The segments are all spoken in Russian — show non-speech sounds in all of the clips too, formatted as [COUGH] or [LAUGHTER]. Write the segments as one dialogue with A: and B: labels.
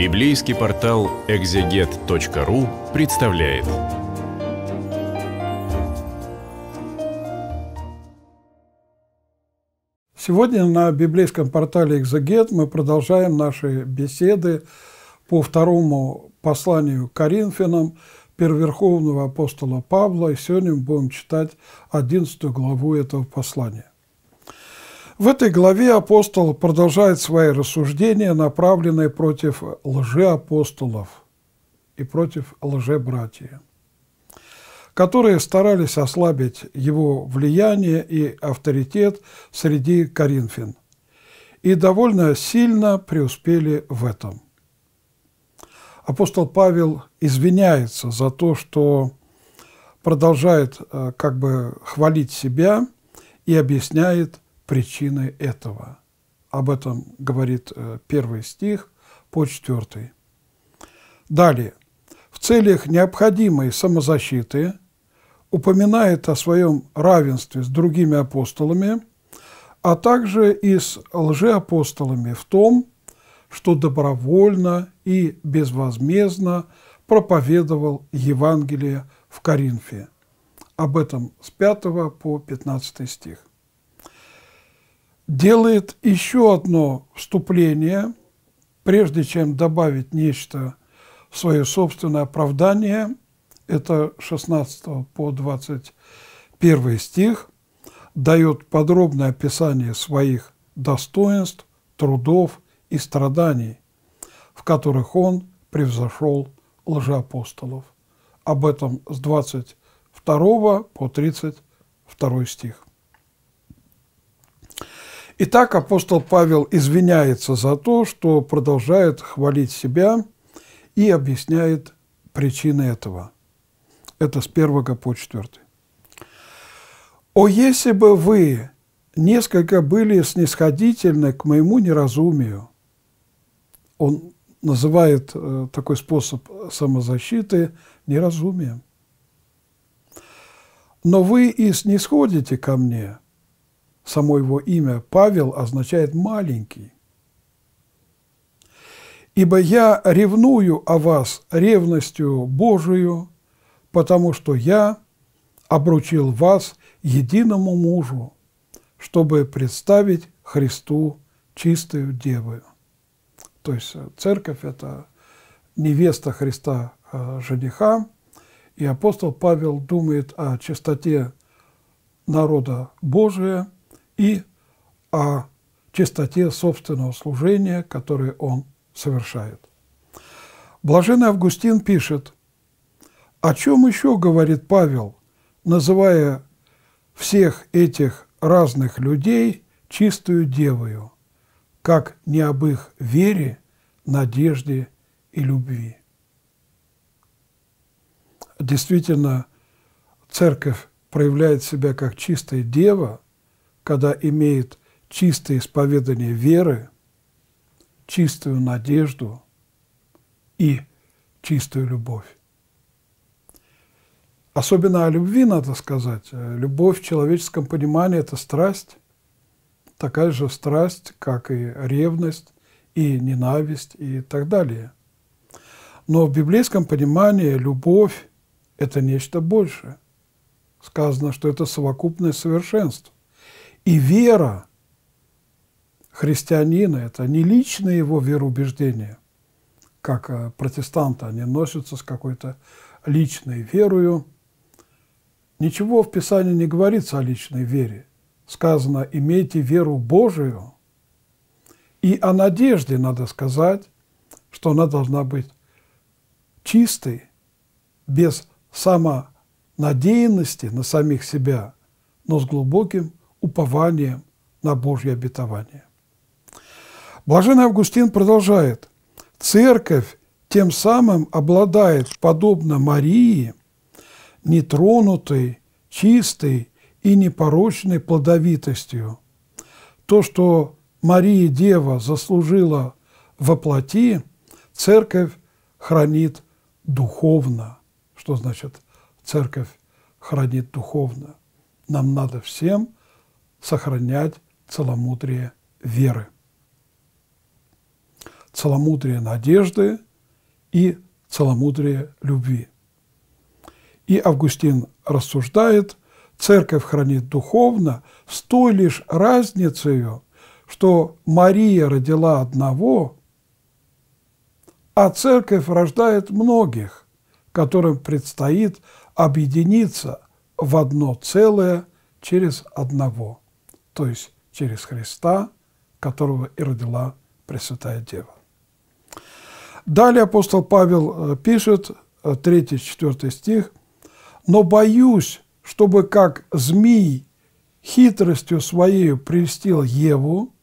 A: Библейский портал экзегет.ру представляет. Сегодня на библейском портале «Экзегет» мы продолжаем наши беседы по второму посланию Коринфянам первоверховного апостола Павла. И сегодня мы будем читать 11 главу этого послания. В этой главе апостол продолжает свои рассуждения, направленные против лжи апостолов и против братьев, которые старались ослабить его влияние и авторитет среди коринфян и довольно сильно преуспели в этом. Апостол Павел извиняется за то, что продолжает э, как бы хвалить себя и объясняет – Причиной этого. Об этом говорит э, первый стих по четвертый. Далее. В целях необходимой самозащиты упоминает о своем равенстве с другими апостолами, а также и с лжеапостолами в том, что добровольно и безвозмездно проповедовал Евангелие в Коринфе. Об этом с 5 по 15 стих делает еще одно вступление, прежде чем добавить нечто в свое собственное оправдание, это 16 по 21 стих, дает подробное описание своих достоинств, трудов и страданий, в которых он превзошел лжеапостолов. Об этом с 22 по 32 стих. Итак, апостол Павел извиняется за то, что продолжает хвалить себя и объясняет причины этого. Это с 1 по 4. «О, если бы вы несколько были снисходительны к моему неразумию!» Он называет э, такой способ самозащиты неразумием. «Но вы и снисходите ко мне – Само его имя Павел означает «маленький». «Ибо я ревную о вас ревностью Божию, потому что я обручил вас единому мужу, чтобы представить Христу чистую девою». То есть э, церковь – это невеста Христа э, жениха, и апостол Павел думает о чистоте народа Божия – и о чистоте собственного служения, которое он совершает. Блаженный Августин пишет, о чем еще говорит Павел, называя всех этих разных людей чистую девою, как не об их вере, надежде и любви. Действительно, церковь проявляет себя как чистая дева – когда имеет чистое исповедание веры, чистую надежду и чистую любовь. Особенно о любви надо сказать. Любовь в человеческом понимании – это страсть, такая же страсть, как и ревность, и ненависть, и так далее. Но в библейском понимании любовь – это нечто большее. Сказано, что это совокупное совершенство. И вера христианина – это не личное его вероубеждение, как э, протестанты, они носятся с какой-то личной верою. Ничего в Писании не говорится о личной вере. Сказано «имейте веру Божию», и о надежде надо сказать, что она должна быть чистой, без самонадеянности на самих себя, но с глубоким упованием на Божье обетование. Блаженный Августин продолжает. Церковь тем самым обладает, подобно Марии, нетронутой, чистой и непорочной плодовитостью. То, что Мария Дева заслужила воплоти, церковь хранит духовно. Что значит церковь хранит духовно? Нам надо всем – сохранять целомудрие веры, целомудрие надежды и целомудрие любви. И Августин рассуждает, церковь хранит духовно с той лишь разницей, что Мария родила одного, а церковь рождает многих, которым предстоит объединиться в одно целое через одного – то есть через Христа, которого и родила Пресвятая Дева. Далее апостол Павел э, пишет, 3-4 э, стих, «Но боюсь, чтобы как змей хитростью своей прельстил Еву,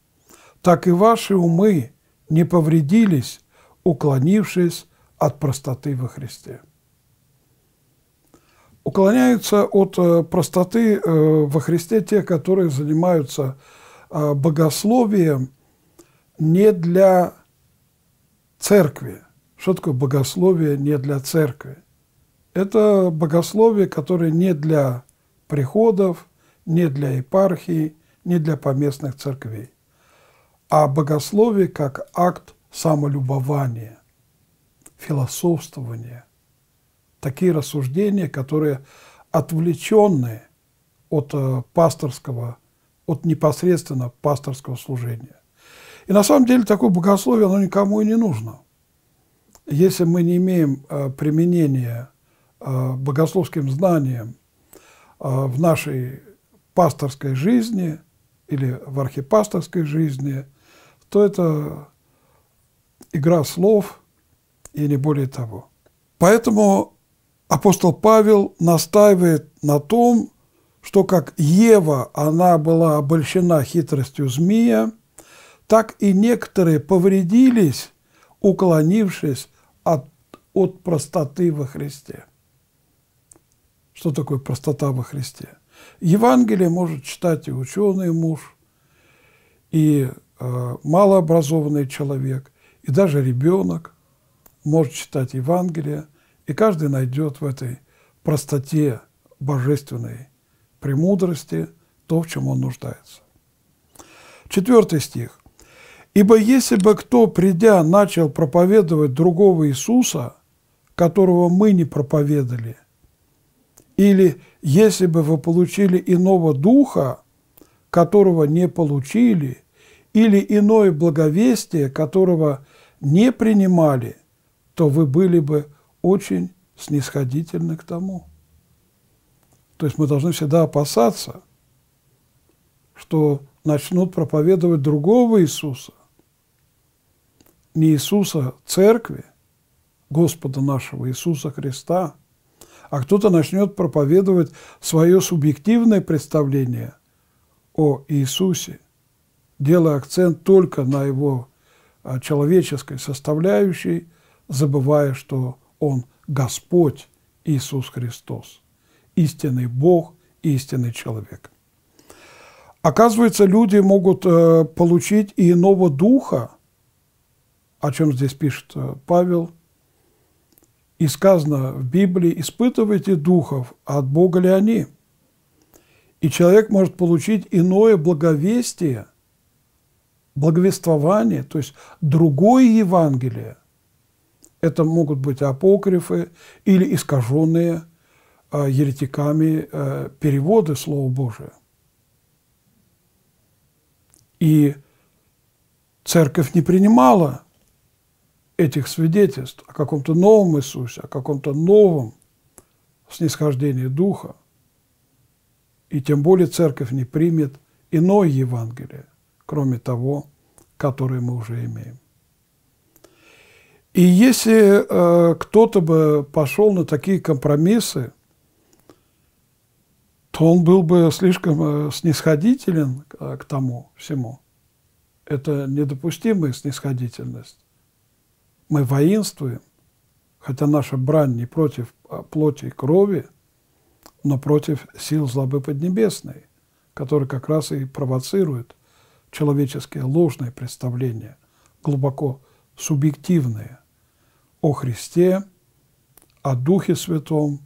A: так и ваши умы не повредились, уклонившись от простоты во Христе». Уклоняются от э, простоты э, во Христе те, которые занимаются э, богословием не для церкви. Что такое богословие не для церкви? Это богословие, которое не для приходов, не для епархии, не для поместных церквей, а богословие как акт самолюбования, философствования, такие рассуждения, которые отвлеченные от э, пасторского, от непосредственно пасторского служения. И на самом деле такое богословие, оно никому и не нужно. Если мы не имеем э, применения э, богословским знаниям в нашей пасторской жизни или в архипасторской жизни, то это игра слов и не более того. Поэтому апостол Павел настаивает на том, что как Ева она была обольщена хитростью змея, так и некоторые повредились, уклонившись от, от простоты во Христе. Что такое простота во Христе? Евангелие может читать и ученый муж, и э, малообразованный человек, и даже ребенок может читать Евангелие – и каждый найдет в этой простоте божественной премудрости то, в чем он нуждается. Четвертый стих. «Ибо если бы кто, придя, начал проповедовать другого Иисуса, которого мы не проповедовали, или если бы вы получили иного духа, которого не получили, или иное благовестие, которого не принимали, то вы были бы очень снисходительны к тому. То есть мы должны всегда опасаться, что начнут проповедовать другого Иисуса, не Иисуса Церкви, Господа нашего Иисуса Христа, а кто-то начнет проповедовать свое субъективное представление о Иисусе, делая акцент только на его а, человеческой составляющей, забывая, что он Господь Иисус Христос, истинный Бог, истинный человек. Оказывается, люди могут э, получить и иного духа, о чем здесь пишет э, Павел, и сказано в Библии, испытывайте духов, а от Бога ли они? И человек может получить иное благовестие, благовествование, то есть другое Евангелие – это могут быть апокрифы или искаженные а, еретиками а, переводы Слова Божия. И церковь не принимала этих свидетельств о каком-то новом Иисусе, о каком-то новом снисхождении Духа. И тем более церковь не примет иное Евангелие, кроме того, которое мы уже имеем. И если э, кто-то бы пошел на такие компромиссы, то он был бы слишком э, снисходителен э, к тому всему. Это недопустимая снисходительность. Мы воинствуем, хотя наша брань не против а, плоти и крови, но против сил злобы поднебесной, которые как раз и провоцируют человеческие ложные представления, глубоко субъективные – о Христе, о Духе Святом,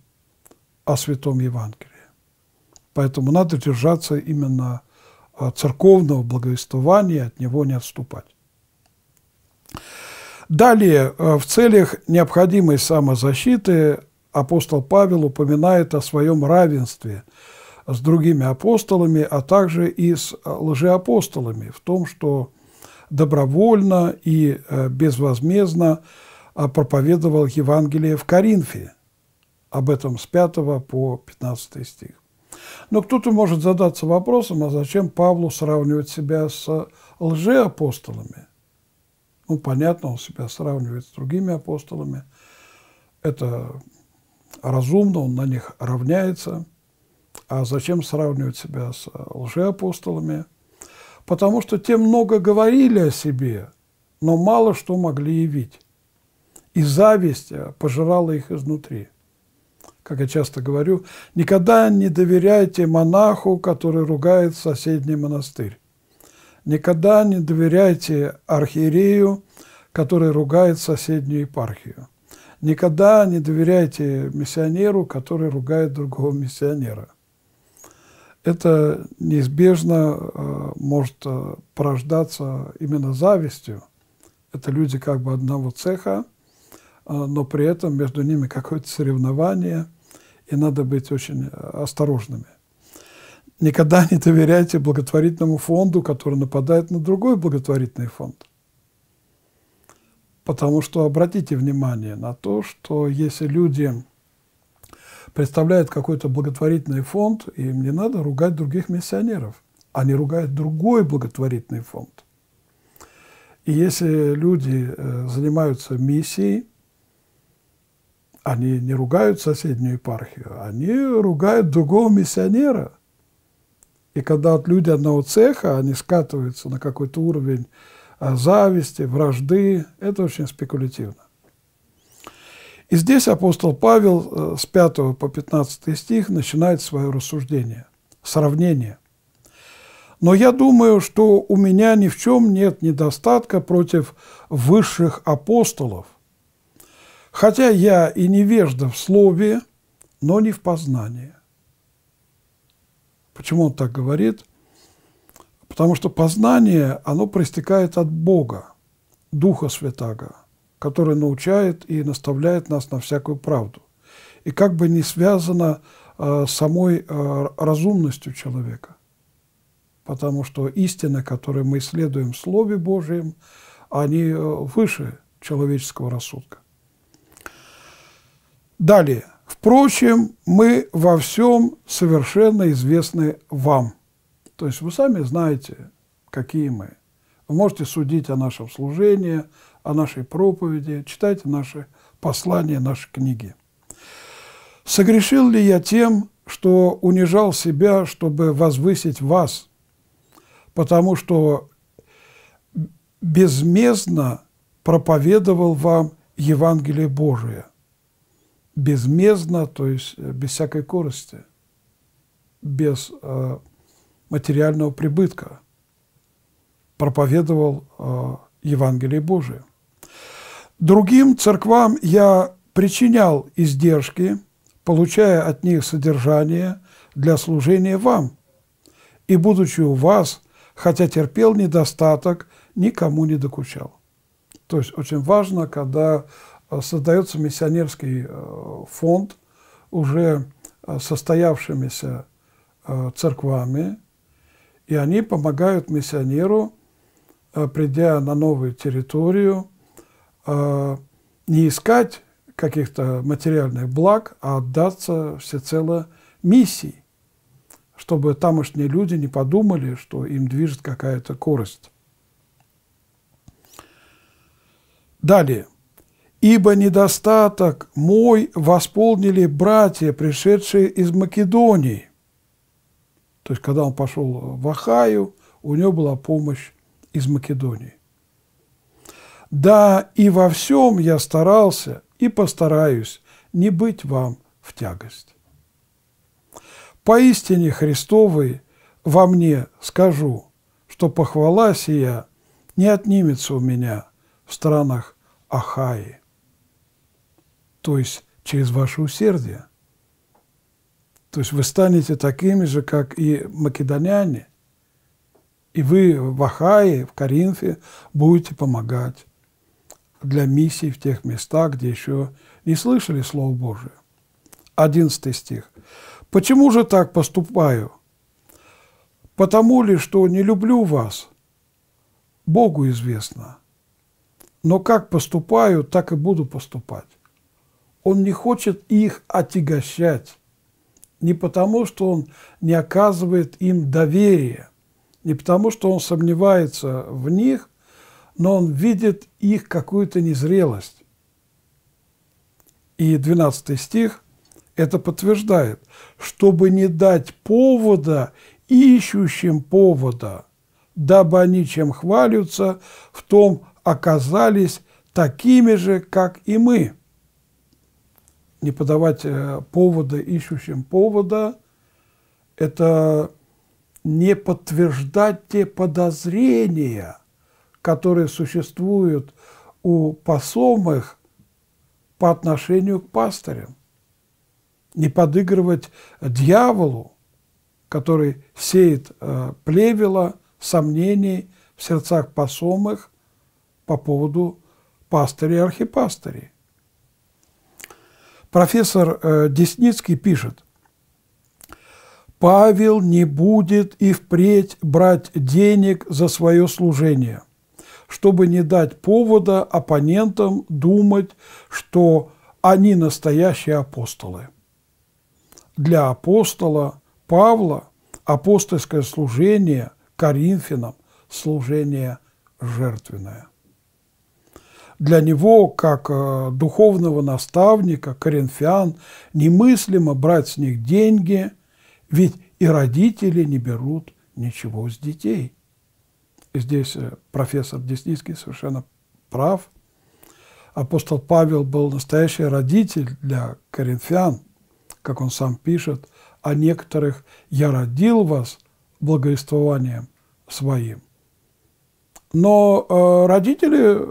A: о Святом Евангелии. Поэтому надо держаться именно церковного благовествования, от него не отступать. Далее, э, в целях необходимой самозащиты апостол Павел упоминает о своем равенстве с другими апостолами, а также и с лжеапостолами, в том, что добровольно и э, безвозмездно а проповедовал Евангелие в Коринфе. Об этом с 5 по 15 стих. Но кто-то может задаться вопросом, а зачем Павлу сравнивать себя с лжеапостолами? Ну, понятно, он себя сравнивает с другими апостолами. Это разумно, он на них равняется. А зачем сравнивать себя с лжеапостолами? Потому что те много говорили о себе, но мало что могли явить и зависть э, пожирала их изнутри. Как я часто говорю, никогда не доверяйте монаху, который ругает соседний монастырь. Никогда не доверяйте архиерею, который ругает соседнюю епархию. Никогда не доверяйте миссионеру, который ругает другого миссионера. Это неизбежно э, может э, порождаться именно завистью. Это люди как бы одного цеха – а, но при этом между ними какое-то соревнование, и надо быть очень э, осторожными. Никогда не доверяйте благотворительному фонду, который нападает на другой благотворительный фонд. Потому что обратите внимание на то, что если люди представляют какой-то благотворительный фонд, им не надо ругать других миссионеров. Они ругают другой благотворительный фонд. И если люди э, занимаются миссией, они не ругают соседнюю епархию, они ругают другого миссионера. И когда от людей одного цеха, они скатываются на какой-то уровень а, зависти, вражды, это очень спекулятивно. И здесь апостол Павел э, с 5 по 15 стих начинает свое рассуждение, сравнение. «Но я думаю, что у меня ни в чем нет недостатка против высших апостолов – Хотя я и невежда в слове, но не в познании. Почему он так говорит? Потому что познание, оно проистекает от Бога, Духа Святаго, который научает и наставляет нас на всякую правду. И как бы не связано э, самой э, разумностью человека. Потому что истины, которые мы исследуем в Слове Божьем, они э, выше человеческого рассудка. Далее. Впрочем, мы во всем совершенно известны вам. То есть вы сами знаете, какие мы. Вы можете судить о нашем служении, о нашей проповеди, читайте наши послания, наши книги. Согрешил ли я тем, что унижал себя, чтобы возвысить вас, потому что безмездно проповедовал вам Евангелие Божие, безмездно, то есть э, без всякой корости, без э, материального прибытка, проповедовал э, Евангелие Божие. Другим церквам я причинял издержки, получая от них содержание для служения вам, и, будучи у вас, хотя терпел недостаток, никому не докучал. То есть очень важно, когда Э, создается миссионерский э, фонд уже э, состоявшимися церквами, и они помогают миссионеру, придя на новую территорию, не искать каких-то материальных благ, а отдаться всецело миссии, чтобы тамошние люди не подумали, что им движет какая-то корость. Далее. Ибо недостаток мой восполнили братья, пришедшие из Македонии. То есть, когда он пошел в Ахаю, у него была помощь из Македонии. Да, и во всем я старался и постараюсь не быть вам в тягость. Поистине Христовой во мне скажу, что похвала сия не отнимется у меня в странах Ахаи то есть через ваше усердие. То есть вы станете такими же, как и македоняне, и вы в Ахае, в Коринфе будете помогать для миссий в тех местах, где еще не слышали Слово Божие. 11 стих. «Почему же так поступаю? Потому ли, что не люблю вас? Богу известно. Но как поступаю, так и буду поступать. Он не хочет их отягощать. Не потому, что он не оказывает им доверия, не потому, что он сомневается в них, но он видит их какую-то незрелость. И 12 стих это подтверждает, чтобы не дать повода ищущим повода, дабы они чем хвалятся, в том оказались такими же, как и мы не подавать э, повода ищущим повода, это не подтверждать те подозрения, которые существуют у посомых по отношению к пастырям, не подыгрывать дьяволу, который сеет э, плевела сомнений в сердцах посомых по поводу пастырей и архипастырей профессор э, Десницкий пишет, «Павел не будет и впредь брать денег за свое служение, чтобы не дать повода оппонентам думать, что они настоящие апостолы. Для апостола Павла апостольское служение Коринфянам – служение жертвенное. Для него, как э, духовного наставника, коринфян, немыслимо брать с них деньги, ведь и родители не берут ничего с детей. здесь э, профессор Десницкий совершенно прав. Апостол Павел был настоящий родитель для коринфян, как он сам пишет, а некоторых «я родил вас благовествованием своим». Но э, родители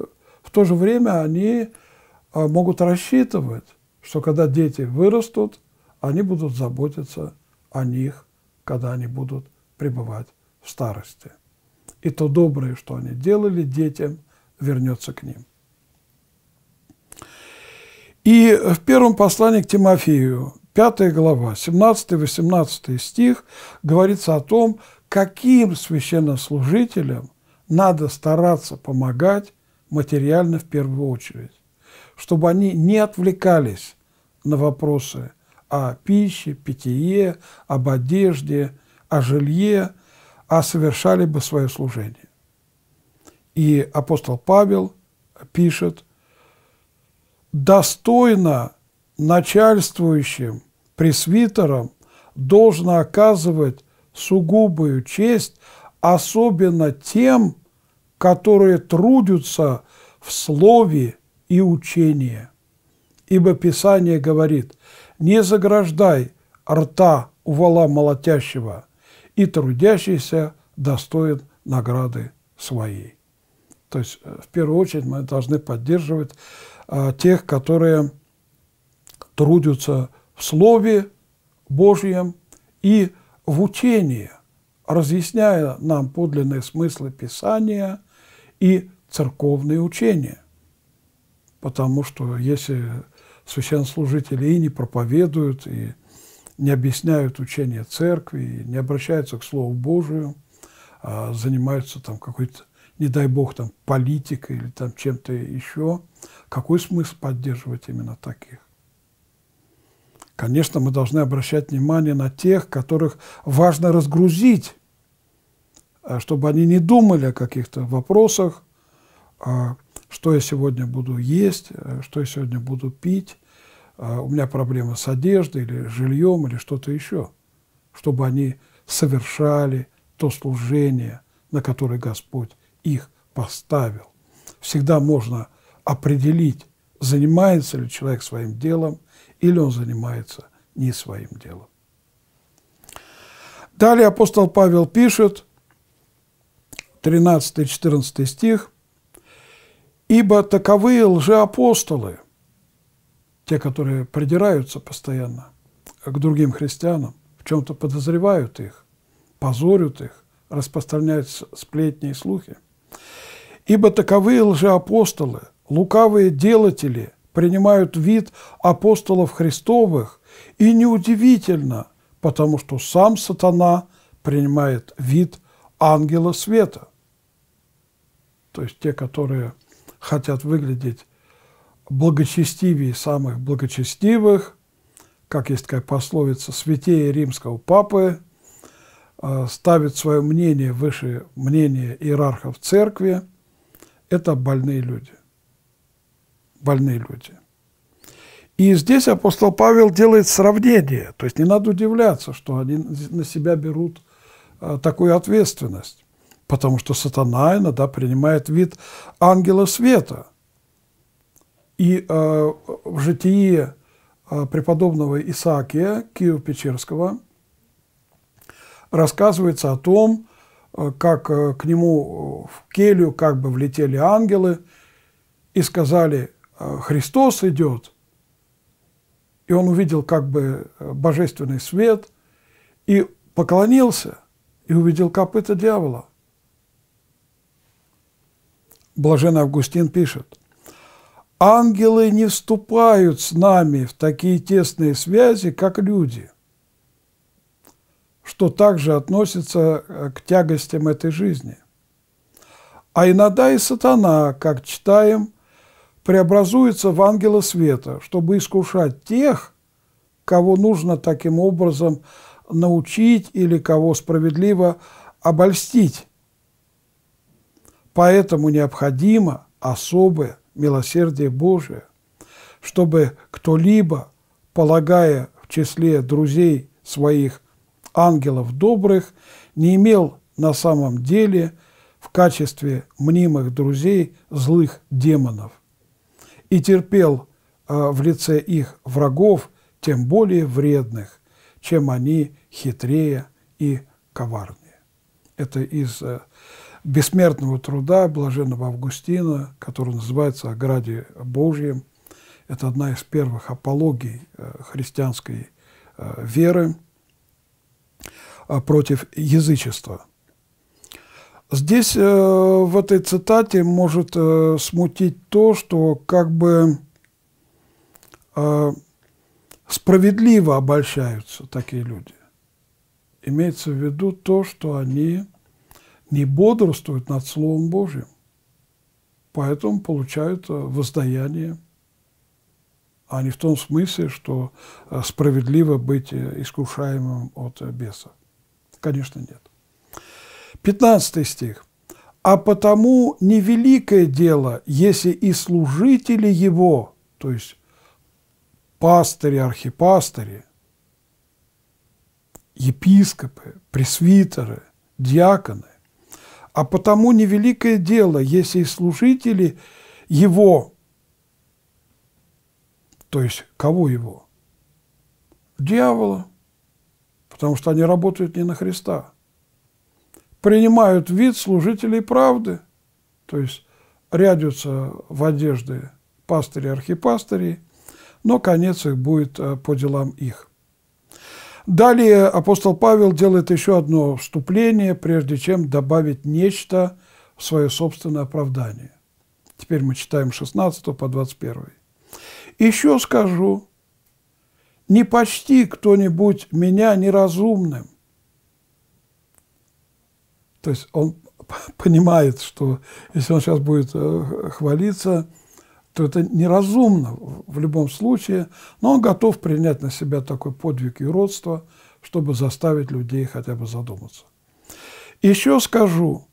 A: в то же время они а, могут рассчитывать, что когда дети вырастут, они будут заботиться о них, когда они будут пребывать в старости. И то доброе, что они делали детям, вернется к ним. И в первом послании к Тимофею, 5 глава, 17-18 стих, говорится о том, каким священнослужителям надо стараться помогать материально в первую очередь, чтобы они не отвлекались на вопросы о пище, питье, об одежде, о жилье, а совершали бы свое служение. И апостол Павел пишет, достойно начальствующим пресвитерам должно оказывать сугубую честь, особенно тем, которые трудятся в слове и учении. Ибо Писание говорит, не заграждай рта у вала молотящего, и трудящийся достоин награды своей. То есть, э, в первую очередь, мы должны поддерживать э, тех, которые трудятся в Слове Божьем и в учении, разъясняя нам подлинные смыслы Писания – и церковные учения. Потому что если священнослужители и не проповедуют, и не объясняют учение церкви, не обращаются к Слову Божию, а занимаются там какой-то, не дай бог, там политикой или там чем-то еще, какой смысл поддерживать именно таких? Конечно, мы должны обращать внимание на тех, которых важно разгрузить а, чтобы они не думали о каких-то вопросах, а, что я сегодня буду есть, а, что я сегодня буду пить, у меня проблемы с одеждой или жильем или что-то еще, чтобы они совершали то служение, на которое Господь их поставил. Всегда можно определить, занимается ли человек своим делом или он занимается не своим делом. Далее апостол Павел пишет – 13-14 стих, «Ибо таковые лжеапостолы, те, которые придираются постоянно к другим христианам, в чем-то подозревают их, позорят их, распространяют сплетни и слухи, ибо таковые лжеапостолы, лукавые делатели, принимают вид апостолов Христовых, и неудивительно, потому что сам сатана принимает вид ангела света то есть те, которые хотят выглядеть благочестивее самых благочестивых, как есть такая пословица, святее римского папы, э, ставит свое мнение выше мнения иерархов церкви, это больные люди. Больные люди. И здесь апостол Павел делает сравнение, то есть не надо удивляться, что они на себя берут э, такую ответственность потому что сатана иногда принимает вид ангела света. И э, в житии э, преподобного Исаакия Киево-Печерского рассказывается о том, э, как э, к нему э, в келью как бы влетели ангелы и сказали э, «Христос идет», и он увидел как бы э, божественный свет и поклонился, и увидел копыта дьявола. Блаженный Августин пишет, «Ангелы не вступают с нами в такие тесные связи, как люди» что также относится э, к тягостям этой жизни. А иногда и сатана, как читаем, преобразуется в ангела света, чтобы искушать тех, кого нужно таким образом научить или кого справедливо обольстить. Поэтому необходимо особое милосердие Божие, чтобы кто-либо, полагая в числе друзей своих ангелов добрых, не имел на самом деле в качестве мнимых друзей злых демонов и терпел э, в лице их врагов, тем более вредных, чем они хитрее и коварнее. Это из э, бессмертного труда блаженного Августина, который называется «О граде Божьем». Это одна из первых апологий э, христианской э, веры э, против язычества. Здесь в этой цитате может смутить то, что как бы справедливо обольщаются такие люди. Имеется в виду то, что они не бодрствуют над Словом Божьим, поэтому получают э, воздаяние, а не в том смысле, что э, справедливо быть э, искушаемым от беса. Конечно, нет. 15 стих. «А потому невеликое дело, если и служители его, то есть пастыри, архипастыри, епископы, пресвитеры, диаконы, а потому невеликое дело, если служители его, то есть кого его? Дьявола, потому что они работают не на Христа. Принимают вид служителей правды, то есть рядятся в одежды пастыри, архипастыри, но конец их будет э, по делам их. Далее апостол Павел делает еще одно вступление, прежде чем добавить нечто в свое собственное оправдание. Теперь мы читаем 16 по 21. «Еще скажу, не почти кто-нибудь меня неразумным». То есть он [LAUGHS] понимает, что если он сейчас будет э, хвалиться – то это неразумно в любом случае, но он готов принять на себя такой подвиг и родство, чтобы заставить людей хотя бы задуматься. Еще скажу,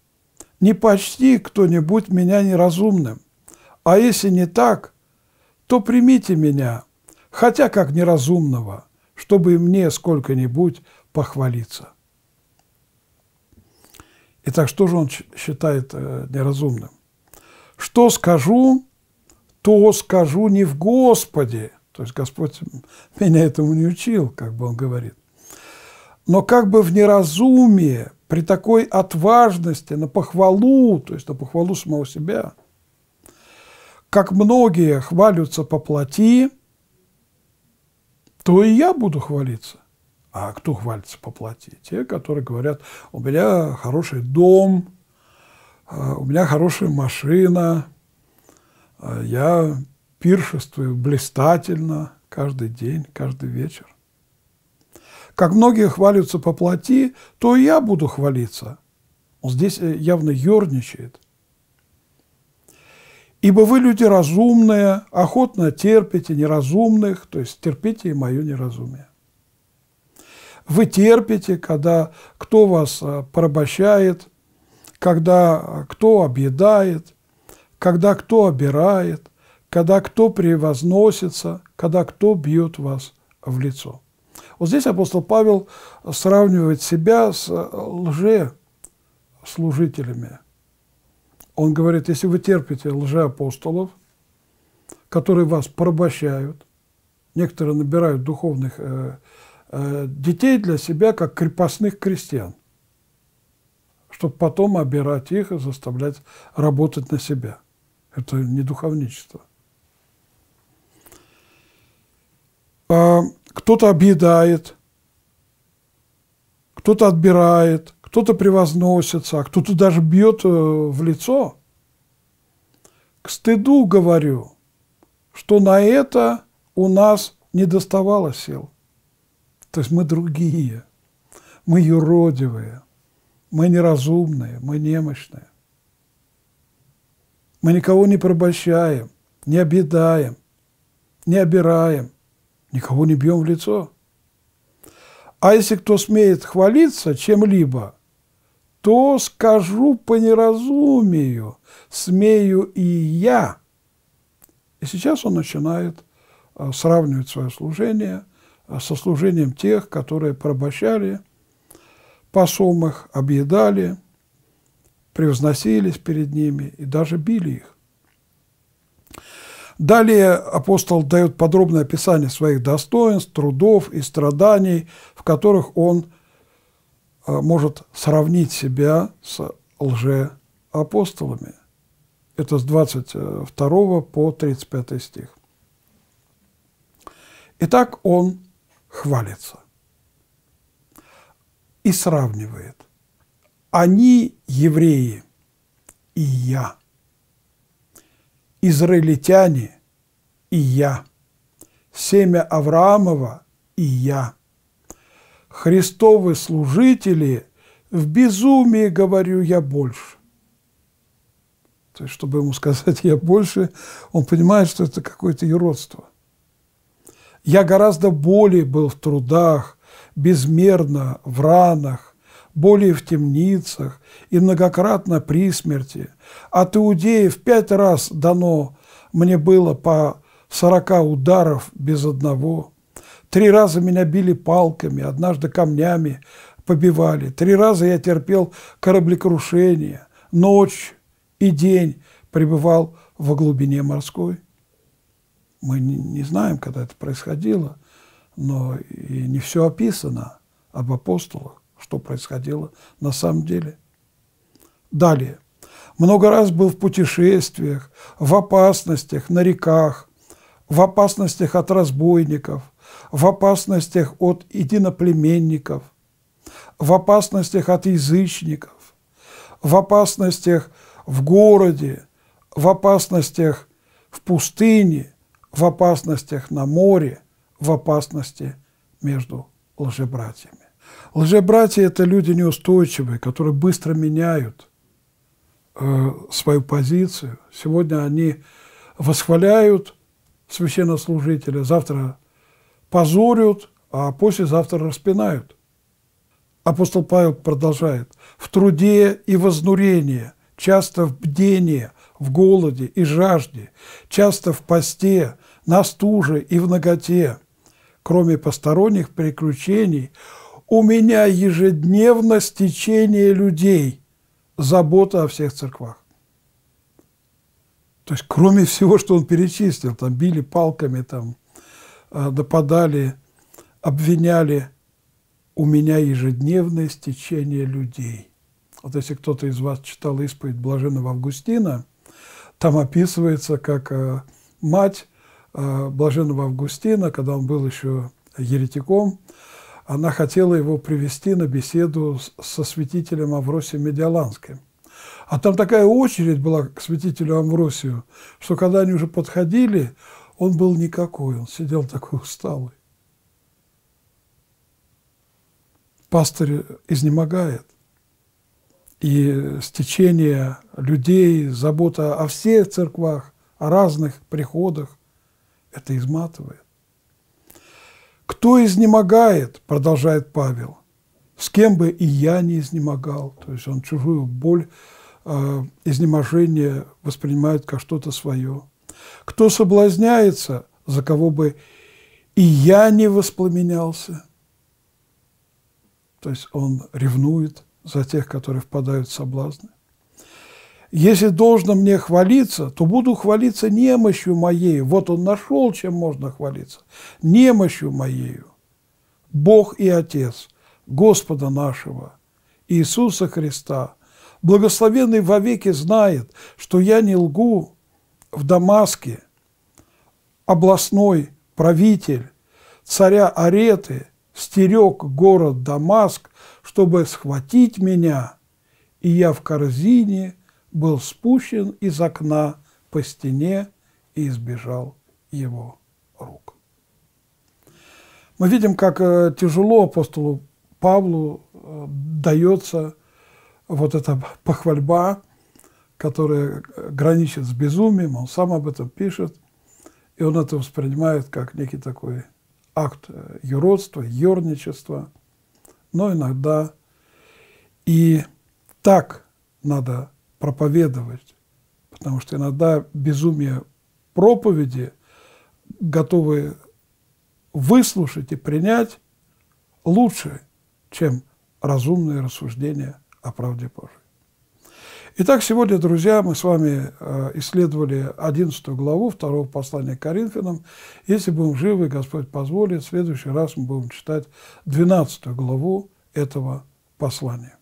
A: не почти кто-нибудь меня неразумным, а если не так, то примите меня, хотя как неразумного, чтобы мне сколько-нибудь похвалиться. Итак, что же он считает э, неразумным? Что скажу, то скажу не в Господе. То есть Господь [LAUGHS] меня этому не учил, как бы он говорит. Но как бы в неразумии, при такой отважности, на похвалу, то есть на похвалу самого себя, как многие хвалятся по плоти, то и я буду хвалиться. А кто хвалится по плоти? Те, которые говорят, у меня хороший дом, а, у меня хорошая машина, а я пиршествую блистательно каждый день, каждый вечер. Как многие хвалятся по плоти, то и я буду хвалиться. Он здесь э, явно ерничает. «Ибо вы люди разумные, охотно терпите неразумных, то есть терпите и мое неразумие. Вы терпите, когда кто вас э, порабощает, когда кто объедает, когда кто обирает, когда кто превозносится, когда кто бьет вас в лицо. Вот здесь апостол Павел сравнивает себя с э, лжеслужителями. Он говорит, если вы терпите лжеапостолов, которые вас порабощают, некоторые набирают духовных э, э, детей для себя, как крепостных крестьян, чтобы потом обирать их и заставлять работать на себя – это не духовничество. А, кто-то объедает, кто-то отбирает, кто-то превозносится, а кто-то даже бьет э, в лицо. К стыду говорю, что на это у нас не доставало сил. То есть мы другие, мы юродивые, мы неразумные, мы немощные. Мы никого не пробощаем, не обедаем, не обираем, никого не бьем в лицо. А если кто смеет хвалиться чем-либо, то скажу по неразумию, смею и я. И сейчас он начинает а, сравнивать свое служение а, со служением тех, которые порабощали посомых, объедали – превозносились перед ними и даже били их. Далее апостол дает подробное описание своих достоинств, трудов и страданий, в которых он а, может сравнить себя с лжеапостолами. Это с 22 по 35 стих. Итак, он хвалится и сравнивает они евреи и я. Израильтяне и я. Семя Авраамова и я. Христовы служители, в безумии говорю я больше. То есть, чтобы ему сказать «я больше», он понимает, что это какое-то юродство. Я гораздо более был в трудах, безмерно, в ранах, более в темницах и многократно при смерти. От иудеев пять раз дано мне было по сорока ударов без одного. Три раза меня били палками, однажды камнями побивали. Три раза я терпел кораблекрушение. Ночь и день пребывал во глубине морской. Мы не знаем, когда это происходило, но и не все описано об апостолах что происходило на самом деле. Далее. Много раз был в путешествиях, в опасностях на реках, в опасностях от разбойников, в опасностях от единоплеменников, в опасностях от язычников, в опасностях в городе, в опасностях в пустыне, в опасностях на море, в опасности между лжебратьями. Лжебратья – это люди неустойчивые, которые быстро меняют э, свою позицию. Сегодня они восхваляют священнослужителя, завтра позорят, а послезавтра распинают. Апостол Павел продолжает. «В труде и вознурении, часто в бдении, в голоде и жажде, часто в посте, на стуже и в ноготе, кроме посторонних приключений – у меня ежедневно стечение людей, забота о всех церквах. То есть кроме всего, что он перечислил, там били палками, там э, нападали, обвиняли, у меня ежедневное стечение людей. Вот если кто-то из вас читал исповедь Блаженного Августина, там описывается, как э, мать э, Блаженного Августина, когда он был еще еретиком, она хотела его привести на беседу со святителем Авросием Медиаланским. А там такая очередь была к святителю Амвросию, что когда они уже подходили, он был никакой, он сидел такой усталый. Пастор изнемогает. И стечение людей, забота о всех церквах, о разных приходах, это изматывает. Кто изнемогает, продолжает Павел, с кем бы и я не изнемогал. То есть он чужую боль, э, изнеможение воспринимает как что-то свое. Кто соблазняется, за кого бы и я не воспламенялся. То есть он ревнует за тех, которые впадают в соблазны. Если должно мне хвалиться, то буду хвалиться немощью моей. Вот он нашел, чем можно хвалиться. Немощью моею. Бог и Отец Господа нашего, Иисуса Христа, благословенный вовеки знает, что я не лгу в Дамаске, областной правитель царя Ареты стерег город Дамаск, чтобы схватить меня, и я в корзине – был спущен из окна по стене и избежал его рук. Мы видим, как э, тяжело апостолу Павлу э, дается вот эта похвальба, которая э, граничит с безумием, он сам об этом пишет, и он это воспринимает как некий такой акт юродства, юрничества. но иногда и так надо проповедовать, потому что иногда безумие проповеди готовы выслушать и принять лучше, чем разумные рассуждения о правде Божьей. Итак, сегодня, друзья, мы с вами э, исследовали 11 главу 2 послания к Коринфянам. Если будем живы, Господь позволит, в следующий раз мы будем читать 12 главу этого послания.